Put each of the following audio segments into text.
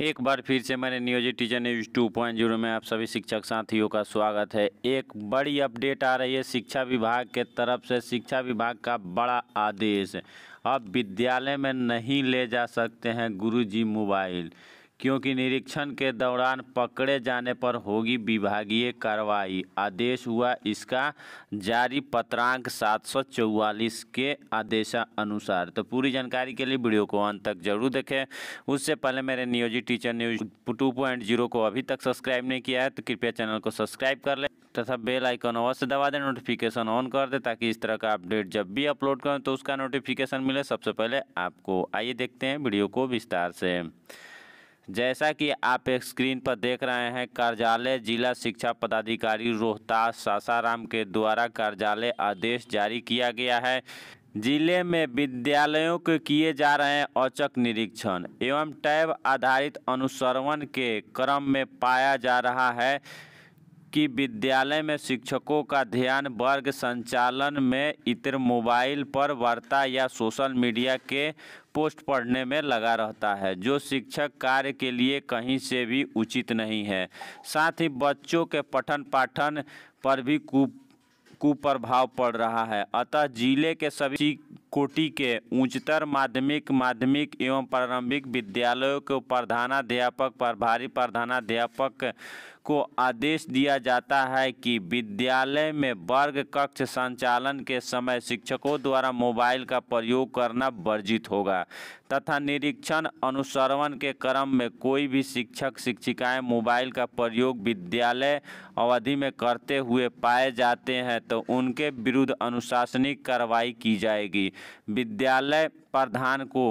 एक बार फिर से मैंने नियोजित teacher news two point zero में आप सभी शिक्षक साथियों का स्वागत है एक बड़ी अपडेट आ रही है शिक्षा विभाग के तरफ से शिक्षा विभाग का बड़ा आदेश अब विद्यालय में नहीं ले जा सकते हैं गुरुजी मोबाइल क्योंकि निरीक्षण के दौरान पकड़े जाने पर होगी विभागीय कार्रवाई आदेश हुआ इसका जारी पत्रांक सात सौ चौवालीस के तो पूरी जानकारी के लिए वीडियो को अंत तक जरूर देखें उससे पहले मेरे नियोजित teacher news two point zero को अभी तक सब्सक्राइब नहीं किया है तो कृपया चैनल को सब्सक्राइब कर लें तथा बेल आइकन अवश्य दबा दें नोटिफिकेशन ऑन कर दें ताकि इस तरह का अपडेट जब भी अपलोड करें तो उसका नोटिफिकेशन मिले सबसे पहले आपको आइए देखते हैं वीडियो को विस्तार से जैसा कि आप एक स्क्रीन पर देख रहे हैं कार्यालय जिला शिक्षा पदाधिकारी रोहतास सासाराम के द्वारा कार्यालय आदेश जारी किया गया है जिले में विद्यालयों के किए जा रहे हैं औचक निरीक्षण एवं टैब आधारित अनुसरण के क्रम में पाया जा रहा है कि विद्यालय में शिक्षकों का ध्यान वर्ग संचालन में इतर मोबाइल पर वार्ता या सोशल मीडिया के पोस्ट पढ़ने में लगा रहता है जो शिक्षक कार्य के लिए कहीं से भी उचित नहीं है साथ ही बच्चों के पठन पाठन पर भी कुप्रभाव पड़ रहा है अतः जिले के सभी कोटि के उच्चतर माध्यमिक माध्यमिक एवं प्रारंभिक विद्यालयों के प्रधानाध्यापक प्रभारी प्रधानाध्यापक को आदेश दिया जाता है कि विद्यालय में वर्ग कक्ष संचालन के समय शिक्षकों द्वारा मोबाइल का प्रयोग करना वर्जित होगा तथा निरीक्षण अनुसरण के क्रम में कोई भी शिक्षक शिक्षिकाएं मोबाइल का प्रयोग विद्यालय अवधि में करते हुए पाए जाते हैं तो उनके विरुद्ध अनुशासनिक कार्रवाई की जाएगी विद्यालय प्रधान को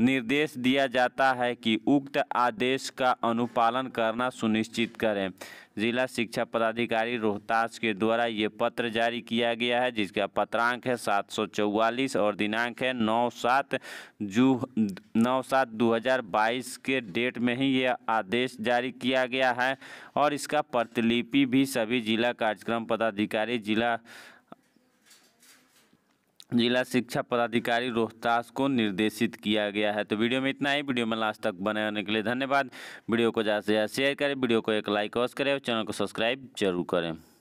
निर्देश दिया जाता है कि उक्त आदेश का अनुपालन करना सुनिश्चित करें जिला शिक्षा पदाधिकारी रोहतास के द्वारा ये पत्र जारी किया गया है जिसका पत्रांक है सात सौ चौवालीस और दिनांक है नौ सात जू नौ सात दो हज़ार बाईस के डेट में ही यह आदेश जारी किया गया है और इसका प्रतिलिपि भी सभी जिला कार्यक्रम पदाधिकारी जिला जिला शिक्षा पदाधिकारी रोहतास को निर्देशित किया गया है तो वीडियो में इतना ही वीडियो में लास्ट तक बने रहने के लिए धन्यवाद वीडियो को ज़्यादा से ज़्यादा शेयर करें वीडियो को एक लाइक अवश्य करें और चैनल को सब्सक्राइब जरूर करें